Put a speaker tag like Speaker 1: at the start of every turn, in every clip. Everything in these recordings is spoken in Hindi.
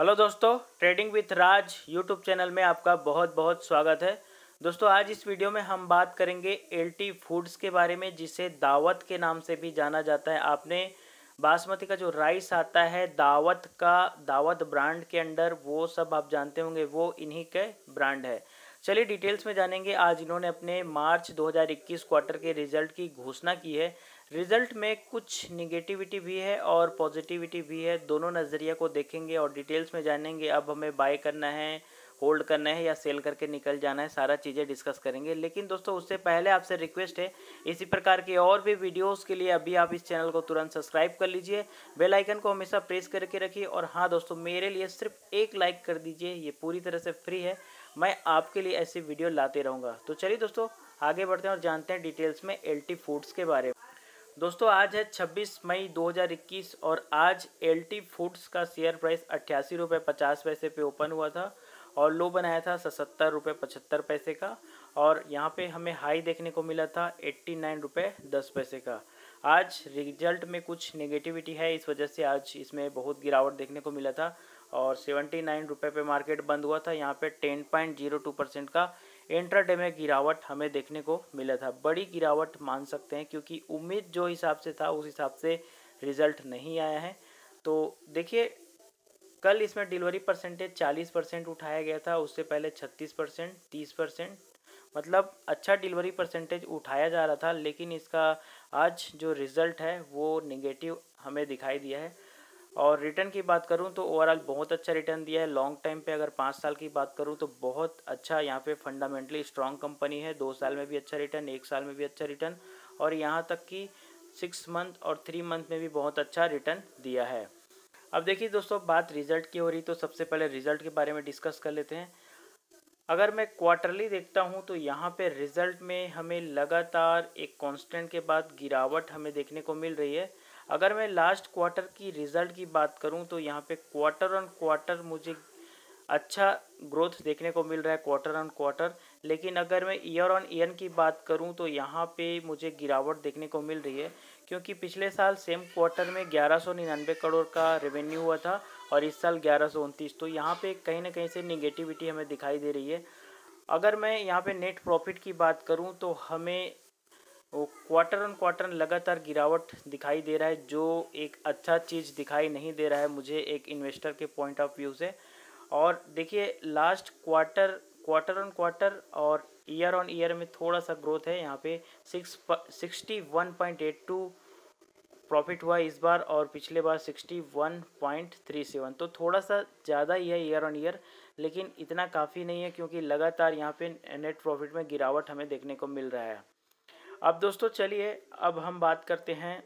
Speaker 1: हेलो दोस्तों trading with Raj YouTube channel में आपका बहुत बहुत स्वागत है दोस्तों आज इस वीडियो में हम बात करेंगे एल्टी फूड्स के बारे में जिसे दावत के नाम से भी जाना जाता है आपने बासमती का जो राइस आता है दावत का दावत ब्रांड के अंडर वो सब आप जानते होंगे वो इन्हीं के ब्रांड है चलिए डिटेल्स में जानेंगे आज इन्होंने अपने मार्च 2021 क्वार्टर के रिजल्ट की घोषणा की है रिजल्ट में कुछ निगेटिविटी भी है और पॉजिटिविटी भी है दोनों नज़रिया को देखेंगे और डिटेल्स में जानेंगे अब हमें बाय करना है होल्ड करना है या सेल करके निकल जाना है सारा चीज़ें डिस्कस करेंगे लेकिन दोस्तों उससे पहले आपसे रिक्वेस्ट है इसी प्रकार के और भी वीडियोस के लिए अभी आप इस चैनल को तुरंत सब्सक्राइब कर लीजिए बेल आइकन को हमेशा प्रेस करके रखिए और हाँ दोस्तों मेरे लिए सिर्फ एक लाइक कर दीजिए ये पूरी तरह से फ्री है मैं आपके लिए ऐसी वीडियो लाते रहूँगा तो चलिए दोस्तों आगे बढ़ते हैं और जानते हैं डिटेल्स में एल फूड्स के बारे में दोस्तों आज है 26 मई 2021 और आज एल फूड्स का शेयर प्राइस अट्ठासी रुपये पचास पैसे पे ओपन हुआ था और लो बनाया था सतर रुपये पचहत्तर पैसे का और यहाँ पे हमें हाई देखने को मिला था एट्टी नाइन रुपये दस पैसे का आज रिजल्ट में कुछ नेगेटिविटी है इस वजह से आज इसमें बहुत गिरावट देखने को मिला था और सेवेंटी नाइन रुपये पे मार्केट बंद हुआ था यहाँ पे ten point zero two percent का इंट्राडे में गिरावट हमें देखने को मिला था बड़ी गिरावट मान सकते हैं क्योंकि उम्मीद जो हिसाब से था उस हिसाब से रिजल्ट नहीं आया है तो देखिए कल इसमें डिलीवरी परसेंटेज चालीस परसेंट उठाया गया था उससे पहले छत्तीस परसेंट तीस परसेंट मतलब अच्छा डिलीवरी परसेंटेज उठाया जा रहा था लेकिन इसका आज जो रिज़ल्ट है वो निगेटिव हमें दिखाई दिया है और रिटर्न की बात करूँ तो ओवरऑल बहुत अच्छा रिटर्न दिया है लॉन्ग टाइम पे अगर पाँच साल की बात करूँ तो बहुत अच्छा यहाँ पे फंडामेंटली स्ट्रॉन्ग कंपनी है दो साल में भी अच्छा रिटर्न एक साल में भी अच्छा रिटर्न और यहाँ तक कि सिक्स मंथ और थ्री मंथ में भी बहुत अच्छा रिटर्न दिया है अब देखिए दोस्तों बात रिजल्ट की हो रही तो सबसे पहले रिजल्ट के बारे में डिस्कस कर लेते हैं अगर मैं क्वार्टरली देखता हूं तो यहाँ पे रिजल्ट में हमें लगातार एक कांस्टेंट के बाद गिरावट हमें देखने को मिल रही है अगर मैं लास्ट क्वार्टर की रिज़ल्ट की बात करूं तो यहाँ पे क्वार्टर ऑन क्वार्टर मुझे अच्छा ग्रोथ देखने को मिल रहा है क्वार्टर ऑन क्वार्टर लेकिन अगर मैं ईयर ऑन ईयर की बात करूं तो यहाँ पे मुझे गिरावट देखने को मिल रही है क्योंकि पिछले साल सेम क्वार्टर में ग्यारह करोड़ का रेवेन्यू हुआ था और इस साल ग्यारह तो यहाँ पे कहीं ना कहीं से निगेटिविटी हमें दिखाई दे रही है अगर मैं यहाँ पे नेट प्रॉफिट की बात करूँ तो हमें वो क्वार्टर ऑन क्वार्टर लगातार गिरावट दिखाई दे रहा है जो एक अच्छा चीज़ दिखाई नहीं दे रहा है मुझे एक इन्वेस्टर के पॉइंट ऑफ व्यू से और देखिए last quarter quarter on quarter और ईयर ऑन ईयर में थोड़ा सा ग्रोथ है यहाँ पे six sixty one point eight two profit हुआ इस बार और पिछले बार sixty one point three seven तो थोड़ा सा ज़्यादा ही है ईयर ऑन ईयर लेकिन इतना काफ़ी नहीं है क्योंकि लगातार यहाँ पे नेट प्रॉफिट में गिरावट हमें देखने को मिल रहा है अब दोस्तों चलिए अब हम बात करते हैं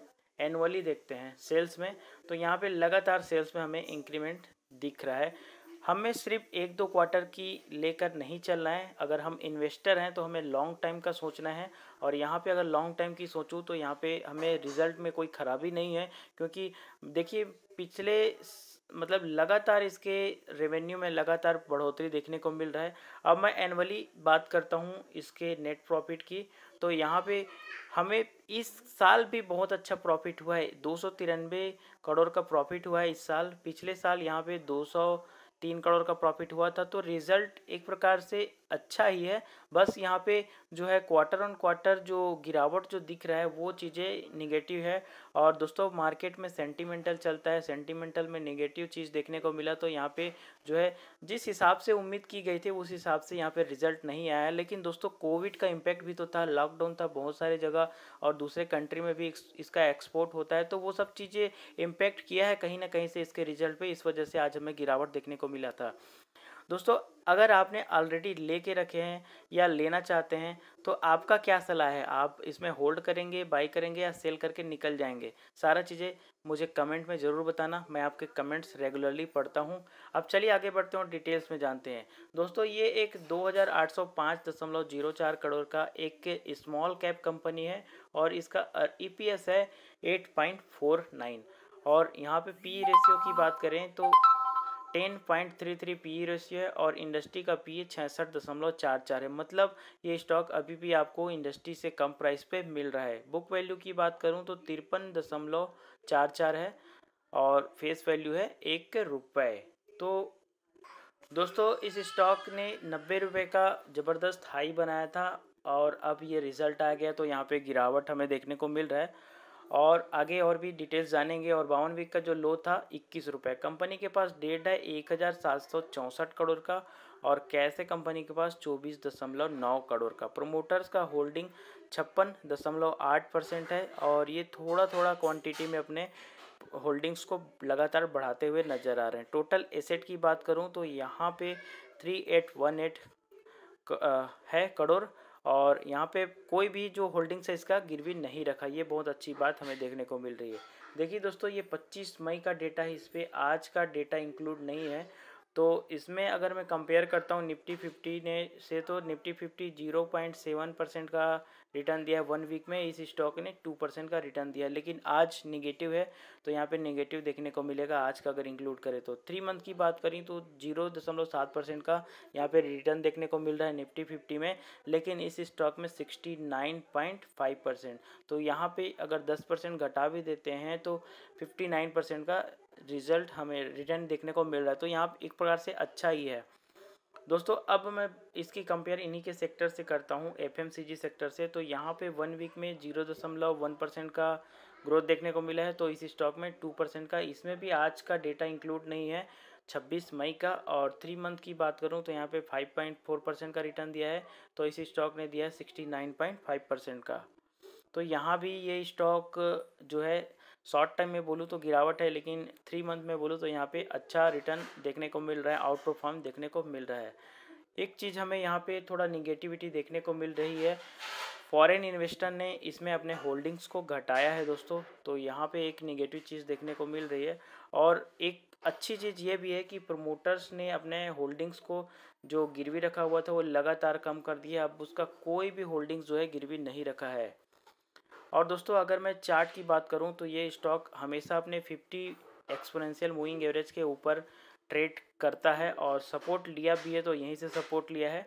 Speaker 1: एनुअली देखते हैं सेल्स में तो यहाँ पे लगातार सेल्स में हमें इंक्रीमेंट दिख रहा है हमें सिर्फ एक दो क्वार्टर की लेकर नहीं चलना है अगर हम इन्वेस्टर हैं तो हमें लॉन्ग टाइम का सोचना है और यहाँ पे अगर लॉन्ग टाइम की सोचूँ तो यहाँ पे हमें रिजल्ट में कोई ख़राबी नहीं है क्योंकि देखिए पिछले मतलब लगातार इसके रेवेन्यू में लगातार बढ़ोतरी देखने को मिल रहा है अब मैं एनअली बात करता हूँ इसके नेट प्रॉफिट की तो यहाँ पे हमें इस साल भी बहुत अच्छा प्रॉफिट हुआ है दो करोड़ का प्रॉफिट हुआ है इस साल पिछले साल यहाँ पे दो तीन करोड़ का प्रॉफिट हुआ था तो रिज़ल्ट एक प्रकार से अच्छा ही है बस यहाँ पे जो है क्वार्टर ऑन क्वार्टर जो गिरावट जो दिख रहा है वो चीज़ें निगेटिव है और दोस्तों मार्केट में सेंटिमेंटल चलता है सेंटिमेंटल में नेगेटिव चीज़ देखने को मिला तो यहाँ पे जो है जिस हिसाब से उम्मीद की गई थी उस हिसाब से यहाँ पे रिजल्ट नहीं आया लेकिन दोस्तों कोविड का इम्पैक्ट भी तो था लॉकडाउन था बहुत सारे जगह और दूसरे कंट्री में भी इसका एक्सपोर्ट होता है तो वो सब चीज़ें इम्पैक्ट किया है कहीं ना कहीं से इसके रिजल्ट पर इस वजह से आज हमें गिरावट देखने को मिला था दोस्तों अगर आपने ऑलरेडी ले कर रखे हैं या लेना चाहते हैं तो आपका क्या सलाह है आप इसमें होल्ड करेंगे बाई करेंगे या सेल करके निकल जाएंगे सारा चीज़ें मुझे कमेंट में ज़रूर बताना मैं आपके कमेंट्स रेगुलरली पढ़ता हूँ अब चलिए आगे बढ़ते हैं और डिटेल्स में जानते हैं दोस्तों ये एक दो करोड़ का एक स्मॉल कैप कंपनी है और इसका ई e है एट और यहाँ पे पी रेशियो की बात करें तो ten point three three P E ratio है और इंडस्ट्री का पी ई e छियासठ दशमलव चार चार है मतलब ये स्टॉक अभी भी आपको इंडस्ट्री से कम प्राइस पे मिल रहा है बुक वैल्यू की बात करूँ तो तिरपन दशमलव चार चार है और फेस वैल्यू है एक रुपये तो दोस्तों इस स्टॉक ने नब्बे रुपये का ज़बरदस्त हाई बनाया था और अब ये रिज़ल्ट आ गया तो यहाँ पे गिरावट हमें देखने को मिल रहा है और आगे और भी डिटेल्स जानेंगे और बावन वीक का जो लो था इक्कीस रुपये कंपनी के पास डेट है एक हज़ार सात सौ चौंसठ करोड़ का और कैसे कंपनी के पास चौबीस दशमलव नौ करोड़ का प्रोमोटर्स का होल्डिंग छप्पन दशमलव आठ परसेंट है और ये थोड़ा थोड़ा क्वांटिटी में अपने होल्डिंग्स को लगातार बढ़ाते हुए नज़र आ रहे हैं टोटल एसेट की बात करूँ तो यहाँ पे थ्री एट वन एट है करोड़ और यहाँ पे कोई भी जो होल्डिंग्स है इसका गिरवी नहीं रखा ये बहुत अच्छी बात हमें देखने को मिल रही है देखिए दोस्तों ये 25 मई का डेटा है इस पर आज का डेटा इंक्लूड नहीं है तो इसमें अगर मैं कंपेयर करता हूँ निफ्टी फिफ्टी ने से तो Nifty fifty zero point seven percent का रिटर्न दिया है वन वीक में इस स्टॉक ने टू परसेंट का रिटर्न दिया लेकिन आज निगेटिव है तो यहाँ पे निगेटिव देखने को मिलेगा आज का अगर इंक्लूड करें तो थ्री मंथ की बात करें तो जीरो दशमलव सात परसेंट का यहाँ पे रिटर्न देखने को मिल रहा है निफ्टी फिफ्टी में लेकिन इस स्टॉक में sixty nine point five percent तो यहाँ पर अगर दस परसेंट घटा भी देते हैं तो फिफ्टी नाइन परसेंट का रिज़ल्ट हमें रिटर्न देखने को मिल रहा है तो यहाँ एक प्रकार से अच्छा ही है दोस्तों अब मैं इसकी कंपेयर इन्हीं के सेक्टर से करता हूँ एफ सेक्टर से तो यहाँ पे वन वीक में जीरो दशमलव वन परसेंट का ग्रोथ देखने को मिला है तो इस स्टॉक में टू परसेंट का इसमें भी आज का डेटा इंक्लूड नहीं है छब्बीस मई का और थ्री मंथ की बात करूँ तो यहाँ पे फाइव पॉइंट फोर परसेंट का रिटर्न दिया है तो इस स्टॉक ने दिया है sixty nine point five percent का तो यहाँ भी ये स्टॉक जो है शॉर्ट टाइम में बोलूँ तो गिरावट है लेकिन थ्री मंथ में बोलूँ तो यहाँ पे अच्छा रिटर्न देखने को मिल रहा है आउट परफॉर्म देखने को मिल रहा है एक चीज़ हमें यहाँ पे थोड़ा निगेटिविटी देखने को मिल रही है फॉरेन इन्वेस्टर ने इसमें अपने होल्डिंग्स को घटाया है दोस्तों तो यहाँ पर एक निगेटिव चीज़ देखने को मिल रही है और एक अच्छी चीज़ ये भी है कि प्रमोटर्स ने अपने होल्डिंग्स को जो गिरवी रखा हुआ था वो लगातार कम कर दिया अब उसका कोई भी होल्डिंग्स जो है गिरवी नहीं रखा है और दोस्तों अगर मैं चार्ट की बात करूं तो ये स्टॉक हमेशा अपने 50 एक्सपोनेंशियल मूविंग एवरेज के ऊपर ट्रेड करता है और सपोर्ट लिया भी है तो यहीं से सपोर्ट लिया है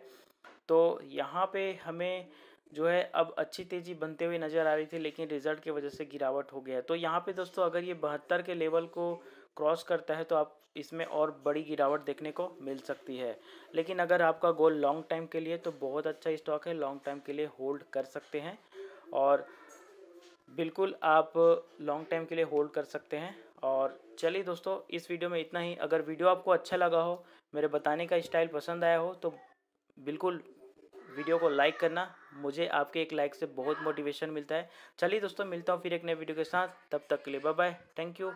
Speaker 1: तो यहाँ पे हमें जो है अब अच्छी तेज़ी बनते हुए नज़र आ रही थी लेकिन रिजल्ट की वजह से गिरावट हो गया तो यहाँ पर दोस्तों अगर ये बहत्तर के लेवल को क्रॉस करता है तो आप इसमें और बड़ी गिरावट देखने को मिल सकती है लेकिन अगर आपका गोल लॉन्ग टाइम के लिए तो बहुत अच्छा स्टॉक है लॉन्ग टाइम के लिए होल्ड कर सकते हैं और बिल्कुल आप लॉन्ग टाइम के लिए होल्ड कर सकते हैं और चलिए दोस्तों इस वीडियो में इतना ही अगर वीडियो आपको अच्छा लगा हो मेरे बताने का स्टाइल पसंद आया हो तो बिल्कुल वीडियो को लाइक करना मुझे आपके एक लाइक से बहुत मोटिवेशन मिलता है चलिए दोस्तों मिलता हूँ फिर एक नए वीडियो के साथ तब तक के लिए बाय बाय थैंक यू